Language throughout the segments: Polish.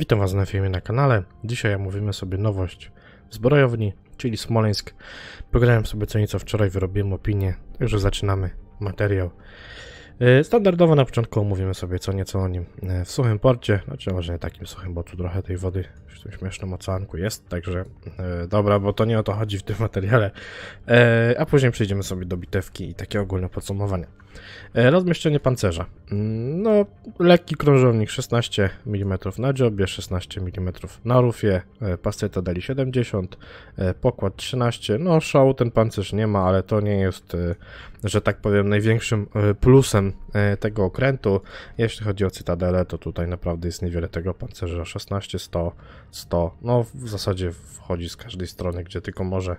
Witam Was na filmie na kanale. Dzisiaj omówimy sobie nowość w zbrojowni, czyli Smoleńsk. Pograłem sobie co nieco wczoraj, wyrobiłem opinię, także zaczynamy materiał. E, standardowo na początku omówimy sobie co nieco o nim e, w suchym porcie, znaczy może nie takim suchym, bo tu trochę tej wody w tym śmiesznym oceanku jest, także e, dobra, bo to nie o to chodzi w tym materiale, a później przejdziemy sobie do bitewki i takie ogólne podsumowanie. E, rozmieszczenie pancerza. Mm, no, lekki krążownik 16 mm na dziobie, 16 mm na rufie, e, pasteta dali 70, e, pokład 13. No, szału ten pancerz nie ma, ale to nie jest, że tak powiem, największym plusem tego okrętu. Jeśli chodzi o cytadelę, to tutaj naprawdę jest niewiele tego pancerza. 16, 100, 100. No, w zasadzie wchodzi z każdej strony, gdzie tylko może.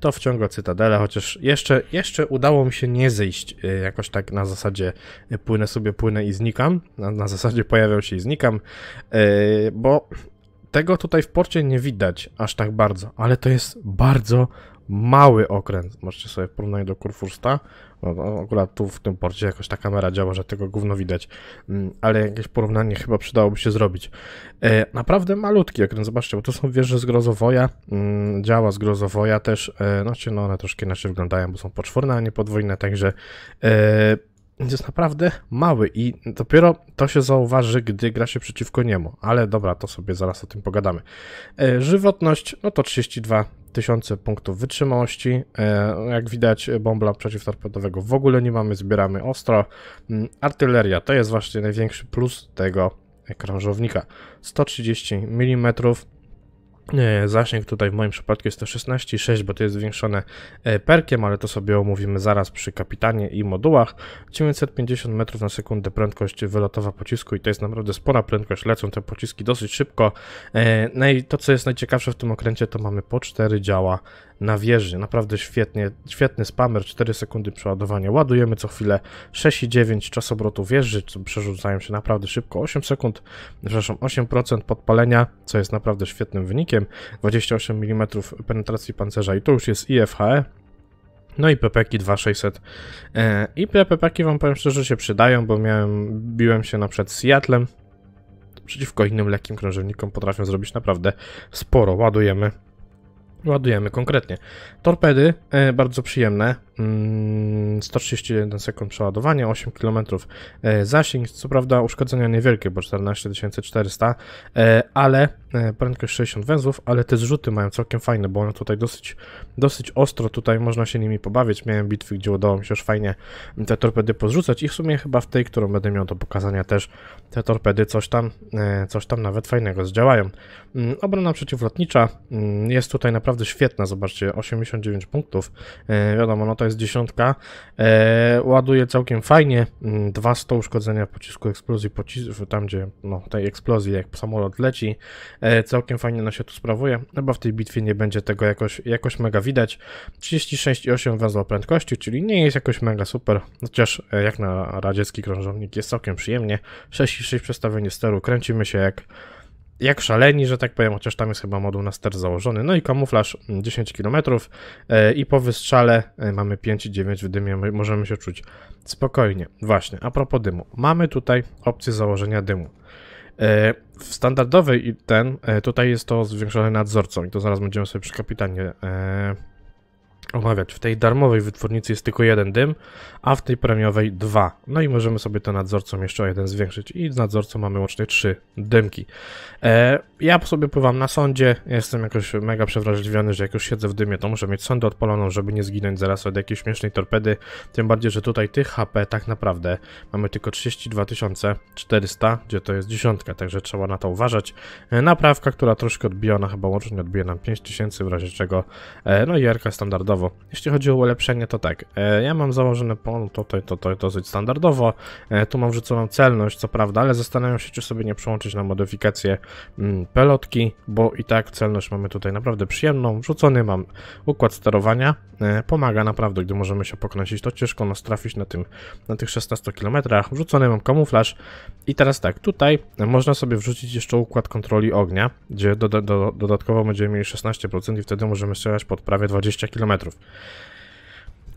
To wciąga cytadelę, chociaż jeszcze, jeszcze udało mi się nie zejść jakoś tak na zasadzie e, płynę sobie, płynę i znikam. Na, na zasadzie pojawiał się i znikam, e, bo tego tutaj w porcie nie widać aż tak bardzo, ale to jest bardzo, mały okręt. Możecie sobie porównać do Kurfursta. No, no, akurat tu w tym porcie jakoś ta kamera działa, że tego gówno widać, mm, ale jakieś porównanie chyba przydałoby się zrobić. E, naprawdę malutki okręt, zobaczcie, bo to są wieże z grozowoja, mm, działa z grozowoja też, e, no, znaczy, no one troszkę inaczej wyglądają, bo są poczworne, a nie podwójne, także e, jest naprawdę mały i dopiero to się zauważy, gdy gra się przeciwko niemu. Ale dobra, to sobie zaraz o tym pogadamy. E, żywotność, no to 32 tysiące punktów wytrzymałości. E, jak widać, bombla przeciwtorpedowego w ogóle nie mamy, zbieramy ostro. Mm, artyleria to jest właśnie największy plus tego krążownika. 130 mm E, zasięg tutaj w moim przypadku jest to 16,6, bo to jest zwiększone e, perkiem, ale to sobie omówimy zaraz przy kapitanie i modułach. 950 metrów na sekundę prędkość wylotowa pocisku i to jest naprawdę spora prędkość, lecą te pociski dosyć szybko. E, no i to co jest najciekawsze w tym okręcie to mamy po 4 działa na wieży. Naprawdę świetnie, świetny spammer, 4 sekundy przeładowania. Ładujemy co chwilę 6,9 czas obrotu wieży, przerzucają się naprawdę szybko. 8 sekund, przepraszam, 8% podpalenia, co jest naprawdę świetnym wynikiem. 28 mm penetracji pancerza i to już jest IFHE, no i pepeki 2600. E, I PPKi wam powiem szczerze się przydają, bo miałem, biłem się na przed Seattlem. Przeciwko innym lekkim krążownikom potrafią zrobić naprawdę sporo. Ładujemy Ładujemy konkretnie. Torpedy, e, bardzo przyjemne. 131 mm, sekund przeładowania, 8 km e, zasięg, co prawda uszkodzenia niewielkie, bo 14 400, e, ale e, prędkość 60 węzłów, ale te zrzuty mają całkiem fajne, bo one tutaj dosyć, dosyć ostro, tutaj można się nimi pobawić, miałem bitwy, gdzie udało mi się już fajnie te torpedy pozrzucać i w sumie chyba w tej, którą będę miał do pokazania też te torpedy coś tam, coś tam nawet fajnego zdziałają. Mm, obrona przeciwlotnicza mm, jest tutaj naprawdę świetna, zobaczcie, 89 punktów, wiadomo, no to jest S10 e, ładuje całkiem fajnie. 200 mm, uszkodzenia w pocisku eksplozji, tam gdzie no, tej eksplozji jak samolot leci, e, całkiem fajnie ona się tu sprawuje, Chyba no w tej bitwie nie będzie tego jakoś, jakoś mega widać. 36,8 węzła prędkości, czyli nie jest jakoś mega super, chociaż e, jak na radziecki krążownik jest całkiem przyjemnie. 6,6 przestawienie steru, kręcimy się jak jak szaleni, że tak powiem, chociaż tam jest chyba moduł na ster założony. No i kamuflaż 10 mm, km e, i po wystrzale e, mamy 5,9 w dymie, możemy się czuć spokojnie. Właśnie, a propos dymu. Mamy tutaj opcję założenia dymu. E, w standardowej ten, tutaj jest to zwiększone nadzorcą i to zaraz będziemy sobie przy kapitanie omawiać. W tej darmowej wytwórnicy jest tylko jeden dym, a w tej premiowej dwa. No i możemy sobie to nadzorcą jeszcze o jeden zwiększyć i z nadzorcą mamy łącznie trzy dymki. E, ja sobie pływam na sądzie, jestem jakoś mega przewrażliwiony, że jak już siedzę w dymie, to muszę mieć sądę odpaloną, żeby nie zginąć zaraz od jakiejś śmiesznej torpedy, tym bardziej, że tutaj tych HP tak naprawdę mamy tylko 32400, gdzie to jest dziesiątka, także trzeba na to uważać. E, naprawka, która troszkę odbija, ona chyba łącznie odbije nam 5000, w razie czego, e, no i RK standardowa standardowo. Jeśli chodzi o ulepszenie, to tak, e, ja mam założone pon, tutaj to, to, to dosyć standardowo, e, tu mam wrzuconą celność, co prawda, ale zastanawiam się, czy sobie nie przełączyć na modyfikację mm, pelotki, bo i tak celność mamy tutaj naprawdę przyjemną, wrzucony mam układ sterowania, e, pomaga naprawdę, gdy możemy się pokręcić, to ciężko nas trafić na, tym, na tych 16 km, wrzucony mam kamuflaż i teraz tak, tutaj można sobie wrzucić jeszcze układ kontroli ognia, gdzie do, do, dodatkowo będziemy mieli 16% i wtedy możemy strzelać pod prawie 20 km.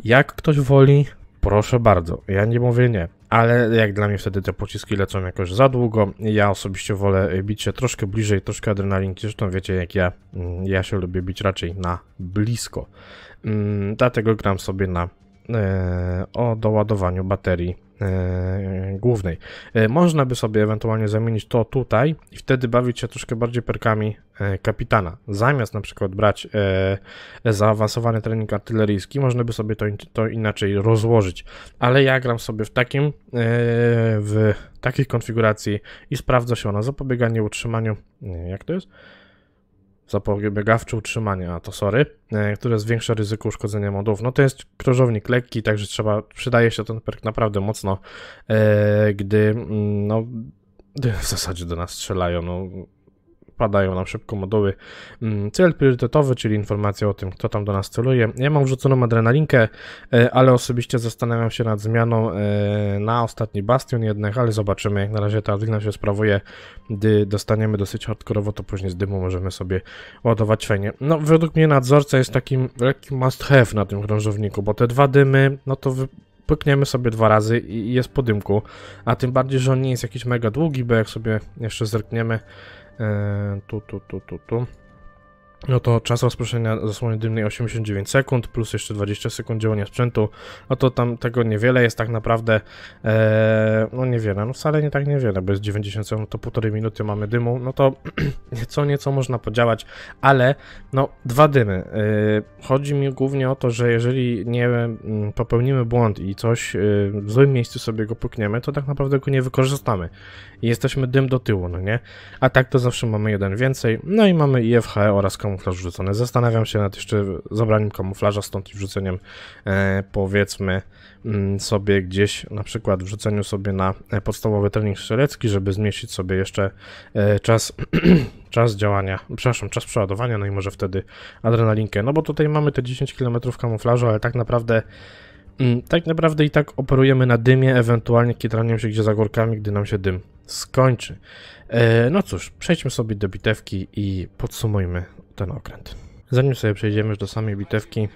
Jak ktoś woli, proszę bardzo. Ja nie mówię nie, ale jak dla mnie wtedy te pociski lecą jakoś za długo. Ja osobiście wolę bić się troszkę bliżej, troszkę adrenalinki. Zresztą wiecie, jak ja, mm, ja się lubię bić raczej na blisko. Mm, dlatego gram sobie na E, o doładowaniu baterii e, głównej. E, można by sobie ewentualnie zamienić to tutaj i wtedy bawić się troszkę bardziej perkami kapitana. Zamiast na przykład brać zaawansowany trening artyleryjski, można by sobie to, to inaczej rozłożyć. Ale ja gram sobie w takim, w takiej konfiguracji i sprawdza się ona zapobieganie utrzymaniu, jak to jest? zapobiegawczy a to sory, e, które zwiększa ryzyko uszkodzenia modów. No to jest krążownik lekki, także trzeba, przydaje się ten perk naprawdę mocno, e, gdy mm, no, w zasadzie do nas strzelają, no padają nam szybko moduły. Mm, cel priorytetowy, czyli informacja o tym, kto tam do nas celuje. Ja mam wrzuconą adrenalinkę, e, ale osobiście zastanawiam się nad zmianą e, na ostatni bastion jednak, ale zobaczymy. Jak na razie ta adrenalina się sprawuje, gdy dostaniemy dosyć hardkorowo, to później z dymu możemy sobie ładować fajnie. No, według mnie nadzorca jest takim lekkim must have na tym krążowniku, bo te dwa dymy, no to wy pykniemy sobie dwa razy i jest po dymku, a tym bardziej, że on nie jest jakiś mega długi, bo jak sobie jeszcze zerkniemy, Eh, tutto, tutto, tutto. No to czas rozproszenia zasłony dymnej 89 sekund, plus jeszcze 20 sekund działania sprzętu, no to tam tego niewiele jest tak naprawdę, e, no niewiele, no wcale nie tak niewiele, bo jest 90 sekund, to półtorej minuty mamy dymu, no to nieco, nieco można podziałać, ale no dwa dymy. E, chodzi mi głównie o to, że jeżeli nie mm, popełnimy błąd i coś e, w złym miejscu sobie go pukniemy, to tak naprawdę go nie wykorzystamy i jesteśmy dym do tyłu, no nie? A tak to zawsze mamy jeden więcej, no i mamy IFH e oraz komunikację kamuflaż wrzucony. Zastanawiam się nad jeszcze zabraniem kamuflaża stąd i wrzuceniem e, powiedzmy mm, sobie gdzieś, na przykład wrzuceniu sobie na e, podstawowy trening strzelecki, żeby zmieścić sobie jeszcze e, czas, czas działania, przepraszam, czas przeładowania, no i może wtedy adrenalinkę. No bo tutaj mamy te 10 km kamuflażu, ale tak naprawdę mm, tak naprawdę i tak operujemy na dymie, ewentualnie kitraniem się gdzie za górkami, gdy nam się dym skończy. No cóż, przejdźmy sobie do bitewki i podsumujmy ten okręt. Zanim sobie przejdziemy już do samej bitewki,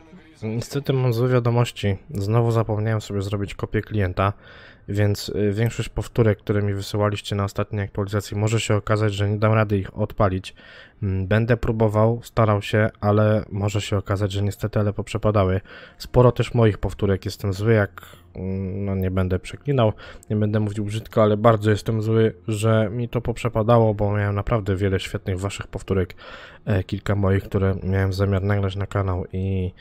niestety mam złe wiadomości. Znowu zapomniałem sobie zrobić kopię klienta, więc y, większość powtórek, które mi wysyłaliście na ostatniej aktualizacji, może się okazać, że nie dam rady ich odpalić. Mm, będę próbował, starał się, ale może się okazać, że niestety ale poprzepadały. Sporo też moich powtórek jestem zły, jak mm, no nie będę przeklinał, nie będę mówił brzydko, ale bardzo jestem zły, że mi to poprzepadało, bo miałem naprawdę wiele świetnych waszych powtórek, e, kilka moich, które miałem zamiar nagrać na kanał i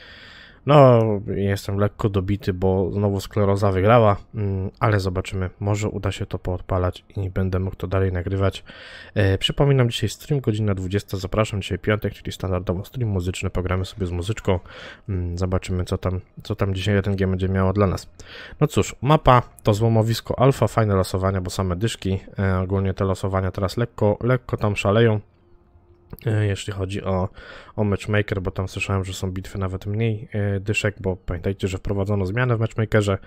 no, jestem lekko dobity, bo znowu skleroza wygrała, mm, ale zobaczymy. Może uda się to poodpalać i będę mógł to dalej nagrywać. E, przypominam, dzisiaj stream, godzina 20. Zapraszam, dzisiaj piątek, czyli standardowo stream muzyczny. Pogramy sobie z muzyczką. Mm, zobaczymy, co tam, co tam dzisiaj RNG będzie miało dla nas. No cóż, mapa to złomowisko alfa, fajne losowania, bo same dyszki, e, ogólnie te losowania teraz lekko, lekko tam szaleją. E, jeśli chodzi o, o matchmaker, bo tam słyszałem, że są bitwy nawet mniej e, dyszek, bo pamiętajcie, że wprowadzono zmianę w matchmakerze,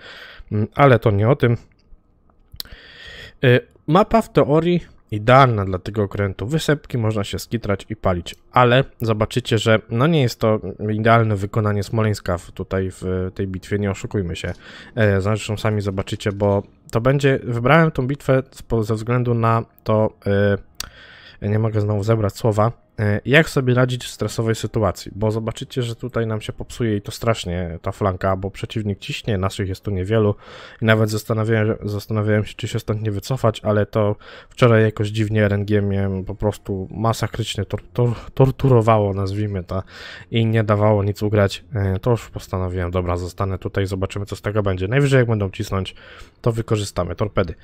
mm, ale to nie o tym. E, mapa w teorii idealna dla tego okrętu. Wysepki można się skitrać i palić, ale zobaczycie, że no nie jest to idealne wykonanie Smoleńska tutaj w tej bitwie, nie oszukujmy się. Zresztą sami zobaczycie, bo to będzie, wybrałem tą bitwę ze względu na to, nie mogę znowu zebrać słowa E, jak sobie radzić w stresowej sytuacji, bo zobaczycie, że tutaj nam się popsuje i to strasznie ta flanka, bo przeciwnik ciśnie, naszych jest tu niewielu i nawet zastanawiałem, zastanawiałem się, czy się stąd nie wycofać, ale to wczoraj jakoś dziwnie RNG mnie po prostu masakrycznie tor tor torturowało, nazwijmy to, i nie dawało nic ugrać, e, to już postanowiłem, dobra, zostanę tutaj, zobaczymy co z tego będzie. Najwyżej jak będą cisnąć, to wykorzystamy, torpedy.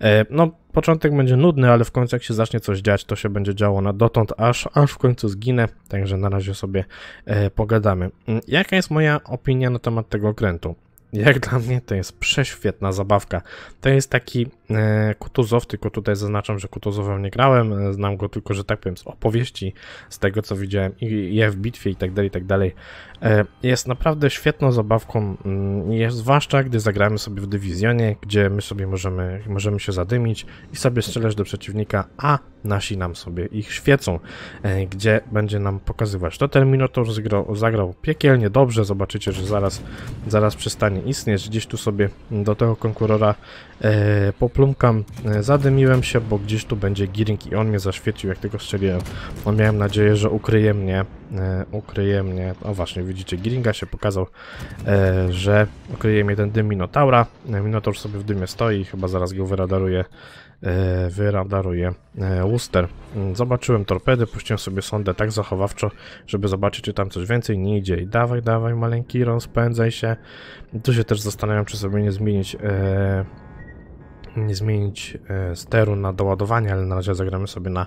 E, no, początek będzie nudny, ale w końcu jak się zacznie coś dziać, to się będzie działo na dotąd, aż, aż aż w końcu zginę, także na razie sobie e, pogadamy. Mm, jaka jest moja opinia na temat tego okrętu? Jak dla mnie to jest prześwietna zabawka. To jest taki E, Kutuzow, tylko tutaj zaznaczam, że Kutuzowem nie grałem, e, znam go tylko, że tak powiem, z opowieści, z tego co widziałem i w bitwie i tak dalej, i tak dalej. E, jest naprawdę świetną zabawką, mm, jest, zwłaszcza gdy zagramy sobie w dywizjonie, gdzie my sobie możemy, możemy się zadymić i sobie strzelać do przeciwnika, a nasi nam sobie ich świecą, gdzie będzie nam pokazywać. To Terminator zagrał, zagrał piekielnie dobrze, zobaczycie, że zaraz, zaraz przestanie istnieć. Gdzieś tu sobie do tego konkurora po plumkam. E, zadymiłem się, bo gdzieś tu będzie giring i on mnie zaświecił, jak tego strzeliłem. No miałem nadzieję, że ukryje mnie, e, ukryje mnie, o właśnie, widzicie, giringa się pokazał, e, że ukryje mnie ten dym Minotaura. Minotaur sobie w dymie stoi, chyba zaraz go wyradaruje, wyradaruje Łuster. Mm, zobaczyłem torpedy, puściłem sobie sondę tak zachowawczo, żeby zobaczyć, czy tam coś więcej nie idzie. I dawaj, dawaj, maleńki, rozpędzaj się. Tu się też zastanawiam, czy sobie nie zmienić nie zmienić e, steru na doładowanie, ale na razie zagramy sobie na,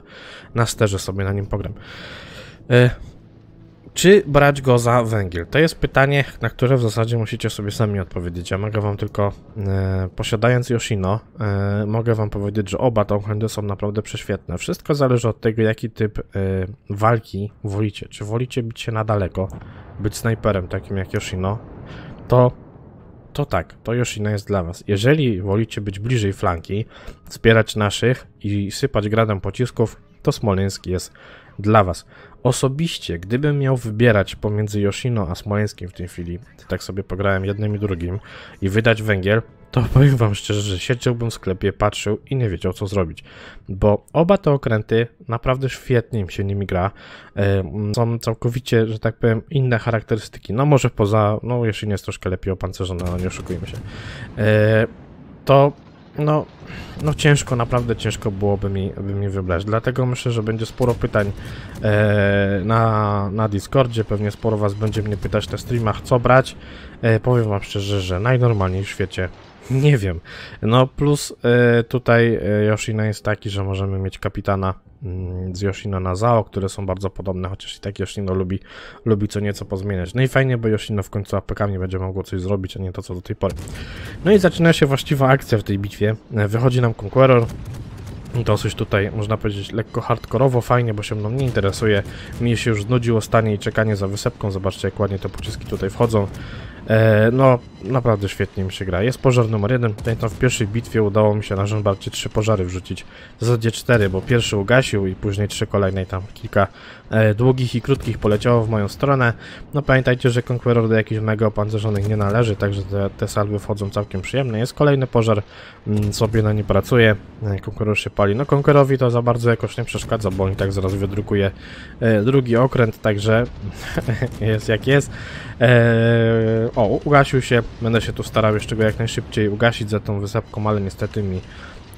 na sterze, sobie na nim pogram. E, czy brać go za węgiel? To jest pytanie, na które w zasadzie musicie sobie sami odpowiedzieć. Ja mogę wam tylko, e, posiadając Yoshino, e, mogę wam powiedzieć, że oba te okręty są naprawdę prześwietne. Wszystko zależy od tego, jaki typ e, walki wolicie. Czy wolicie bić się na daleko, być snajperem takim jak Yoshino, to to tak, to Yoshina jest dla Was. Jeżeli wolicie być bliżej flanki, wspierać naszych i sypać gradem pocisków, to Smoleński jest dla Was. Osobiście, gdybym miał wybierać pomiędzy Yoshino a Smoleńskim w tej chwili, tak sobie pograłem jednym i drugim, i wydać węgiel, to powiem wam szczerze, że siedziałbym w sklepie, patrzył i nie wiedział co zrobić, bo oba te okręty naprawdę świetnie im się nimi gra, są całkowicie, że tak powiem, inne charakterystyki, no może poza, no jeszcze nie jest troszkę lepiej opancerzone, no nie oszukujmy się, e, to no, no ciężko, naprawdę ciężko byłoby mi, by mi wybrać. Dlatego myślę, że będzie sporo pytań e, na, na Discordzie, pewnie sporo Was będzie mnie pytać na streamach, co brać. E, powiem Wam szczerze, że najnormalniej w świecie nie wiem. No plus y, tutaj e, Yoshina jest taki, że możemy mieć kapitana mm, z Yoshino na Zao, które są bardzo podobne, chociaż i tak Yoshino lubi, lubi co nieco pozmieniać. No i fajnie, bo Yoshino w końcu apekami będzie mogło coś zrobić, a nie to co do tej pory. No i zaczyna się właściwa akcja w tej bitwie. E, wychodzi nam Conqueror, dosyć tutaj, można powiedzieć, lekko hardkorowo, fajnie, bo się mną nie interesuje. Mnie się już znudziło stanie i czekanie za wysepką. Zobaczcie, jak ładnie te pociski tutaj wchodzą. E, no, naprawdę świetnie mi się gra. Jest pożar numer jeden. Tutaj to w pierwszej bitwie udało mi się na Żenbarcie trzy pożary wrzucić. W zasadzie cztery, bo pierwszy ugasił i później trzy kolejne i tam kilka e, długich i krótkich poleciało w moją stronę. No pamiętajcie, że Conqueror do jakichś mega opancerzonych nie należy, także te, te salwy wchodzą całkiem przyjemne. Jest kolejny pożar, mm, sobie na nie pracuje. Conqueror się pali. No Conquerorowi to za bardzo jakoś nie przeszkadza, bo on tak zaraz wydrukuje e, drugi okręt, także jest jak jest. O, ugasił się. Będę się tu starał jeszcze go jak najszybciej ugasić za tą wysepką, ale niestety mi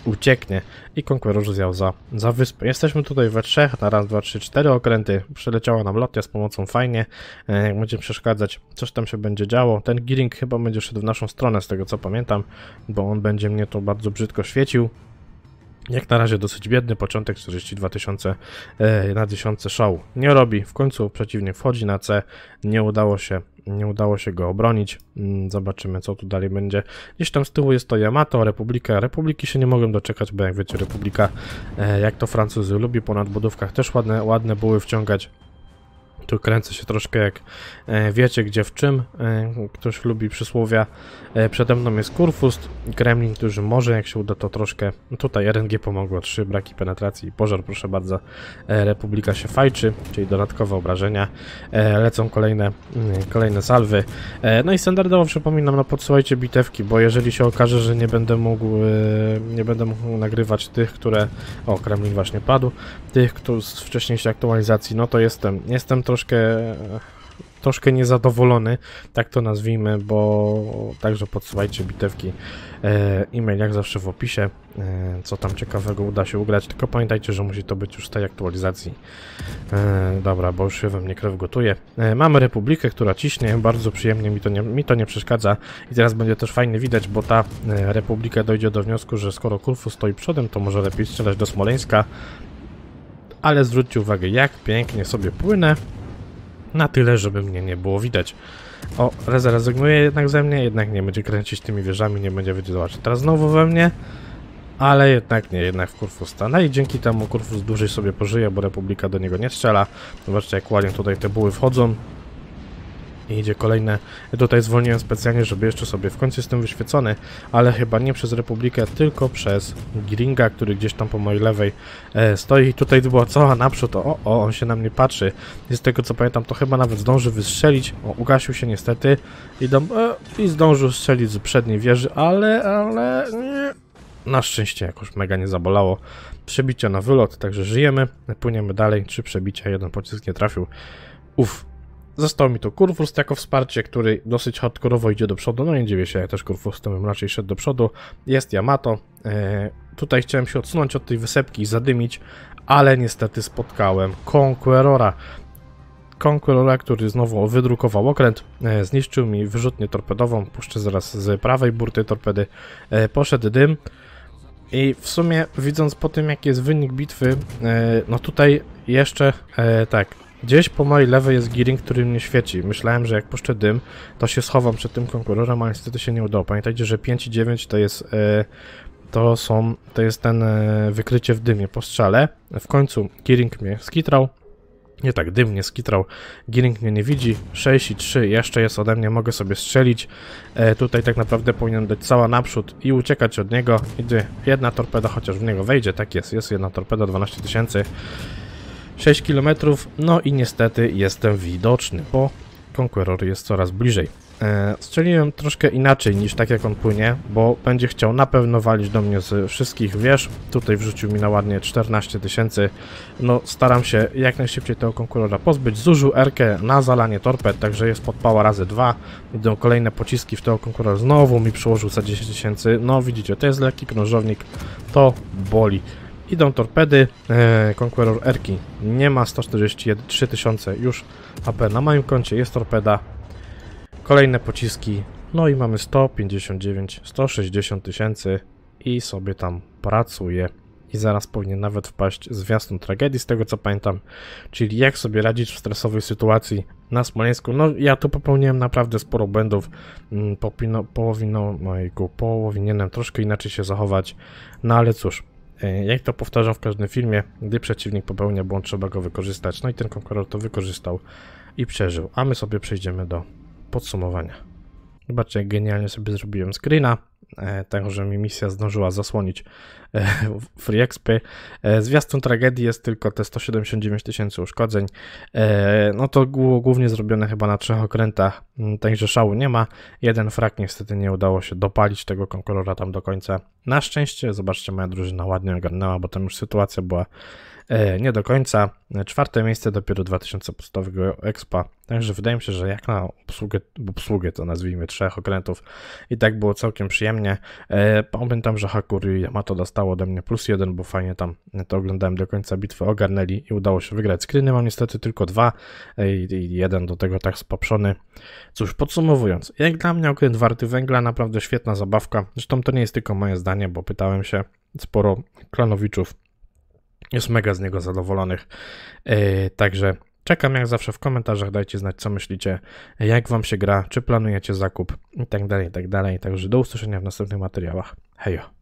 ucieknie. I Conqueror zjał za, za wyspę. Jesteśmy tutaj we trzech, na raz, dwa, trzy, cztery okręty. Przeleciała nam lotnia z pomocą fajnie. E, jak będzie przeszkadzać, coś tam się będzie działo. Ten gearing chyba będzie szedł w naszą stronę, z tego co pamiętam, bo on będzie mnie to bardzo brzydko świecił. Jak na razie dosyć biedny początek 42 tysiące e, na tysiące show. Nie robi, w końcu przeciwnie wchodzi na C, nie udało się, nie udało się go obronić. Mm, zobaczymy co tu dalej będzie. Gdzieś tam z tyłu jest to Yamato, Republika. Republiki się nie mogłem doczekać, bo jak wiecie Republika, e, jak to Francuzi lubi, ponad budówkach. też ładne, ładne były wciągać tu kręcę się troszkę jak e, wiecie gdzie w czym. E, ktoś lubi przysłowia. E, przede mną jest Kurfust, Kremlin którzy może jak się uda to troszkę... No tutaj RNG pomogło, trzy braki penetracji i pożar, proszę bardzo. Republika się fajczy, czyli dodatkowe obrażenia. Lecą kolejne, mm, kolejne salwy. No i standardowo przypominam, no podsyłajcie bitewki, bo jeżeli się okaże, że nie będę mógł, nie będę mógł nagrywać tych, które... O, Kremlin właśnie padł. Tych, którzy z wcześniejszej aktualizacji, no to jestem, jestem to troszkę troszkę niezadowolony, tak to nazwijmy, bo także podsuwajcie bitewki e, e-mail jak zawsze w opisie, e, co tam ciekawego uda się ugrać, tylko pamiętajcie, że musi to być już z tej aktualizacji. E, dobra, bo już się we mnie krew gotuje. mamy Republikę, która ciśnie, bardzo przyjemnie, mi to, nie, mi to nie przeszkadza i teraz będzie też fajnie widać, bo ta Republika dojdzie do wniosku, że skoro kurfu stoi przodem, to może lepiej strzelać do Smoleńska, ale zwróćcie uwagę, jak pięknie sobie płynę. Na tyle, żeby mnie nie było widać. O, zrezygnuje jednak ze mnie, jednak nie będzie kręcić tymi wieżami, nie będzie wiedzieć, teraz znowu we mnie. Ale jednak nie, jednak w Kurfu stanę i dzięki temu Kurfus dłużej sobie pożyje, bo Republika do niego nie strzela. Zobaczcie jak ładnie tutaj te buły wchodzą idzie kolejne. Tutaj zwolniłem specjalnie, żeby jeszcze sobie w końcu jestem wyświecony, ale chyba nie przez Republikę, tylko przez Gringa, który gdzieś tam po mojej lewej e, stoi. I tutaj była cała naprzód. O, o, on się na mnie patrzy. z tego co pamiętam, to chyba nawet zdąży wystrzelić. O, ugasił się niestety. Idą, e, I zdążył strzelić z przedniej wieży, ale, ale... Nie. Na szczęście jakoś mega nie zabolało. Przebicie na wylot, także żyjemy. Płyniemy dalej. Trzy przebicia, jeden pocisk nie trafił. Uff, Został mi tu Kurwurst jako wsparcie, który dosyć hardkorowo idzie do przodu. No nie dziwię się, że też Kurwurstem raczej szedł do przodu. Jest Yamato. E, tutaj chciałem się odsunąć od tej wysepki i zadymić, ale niestety spotkałem Conquerora. Conquerora, który znowu wydrukował okręt, e, zniszczył mi wyrzutnię torpedową, puszczę zaraz z prawej burty torpedy, e, poszedł dym. I w sumie widząc po tym jaki jest wynik bitwy, e, no tutaj jeszcze e, tak, Gdzieś po mojej lewej jest gearing, który mnie świeci. Myślałem, że jak puszczę dym, to się schowam przed tym konkurorem, ale niestety się nie udało. Pamiętajcie, że 5 i 9 to jest... Yy, to są... to jest ten yy, wykrycie w dymie po strzale. W końcu gearing mnie skitrał. Nie tak, dym mnie skitrał, Giring mnie nie widzi, 6 i 3 jeszcze jest ode mnie, mogę sobie strzelić. E, tutaj tak naprawdę powinien dać cała naprzód i uciekać od niego. Idzie jedna torpeda, chociaż w niego wejdzie, tak jest, jest jedna torpeda, 12 tysięcy. 6 km, no i niestety jestem widoczny, bo Conqueror jest coraz bliżej. E, strzeliłem troszkę inaczej niż tak jak on płynie, bo będzie chciał na pewno walić do mnie z wszystkich wież. Tutaj wrzucił mi na ładnie 14 tysięcy. No staram się jak najszybciej tego konkurora pozbyć. Zużył Erkę na zalanie torped, także jest podpała razy dwa. Idą kolejne pociski w tego konkurora. Znowu mi przyłożył za 10 tysięcy. No widzicie, to jest lekki krążownik. To boli. Idą torpedy, e, Conqueror Erki nie ma 143 tysiące już AP na moim koncie, jest torpeda, kolejne pociski, no i mamy 159, 160 tysięcy i sobie tam pracuje i zaraz powinien nawet wpaść zwiastun tragedii, z tego co pamiętam, czyli jak sobie radzić w stresowej sytuacji na Smoleńsku. No ja tu popełniłem naprawdę sporo błędów, mm, Popino, połowiną, mojego, połowinienem troszkę inaczej się zachować, no ale cóż, E, jak to powtarzam w każdym filmie, gdy przeciwnik popełnia błąd, trzeba go wykorzystać. No i ten konkurent to wykorzystał i przeżył. A my sobie przejdziemy do podsumowania. Zobaczcie, jak genialnie sobie zrobiłem screena. E, tego, tak, że mi misja zdążyła zasłonić e, Free XP. E, zwiastun tragedii jest tylko te 179 tysięcy uszkodzeń. No to głównie zrobione chyba na trzech okrętach, także szału nie ma. Jeden frak niestety nie udało się dopalić tego konkurora tam do końca. Na szczęście, zobaczcie, moja drużyna ładnie ogarnęła, bo tam już sytuacja była E, nie do końca. Czwarte miejsce dopiero 2000 podstawowego Expa. Także wydaje mi się, że jak na obsługę, obsługę to nazwijmy trzech okrętów i tak było całkiem przyjemnie. E, pamiętam, że Hakuri i Yamato dostało ode mnie plus jeden, bo fajnie tam to oglądałem do końca bitwy, ogarnęli i udało się wygrać. Screeny mam niestety tylko dwa e, i jeden do tego tak spaprzony. Cóż, podsumowując, jak dla mnie okręt warty węgla, naprawdę świetna zabawka. Zresztą to nie jest tylko moje zdanie, bo pytałem się sporo klanowiczów jest mega z niego zadowolonych. E, także czekam jak zawsze w komentarzach, dajcie znać co myślicie, jak wam się gra, czy planujecie zakup itd., tak itd. Tak także do usłyszenia w następnych materiałach. Hejo!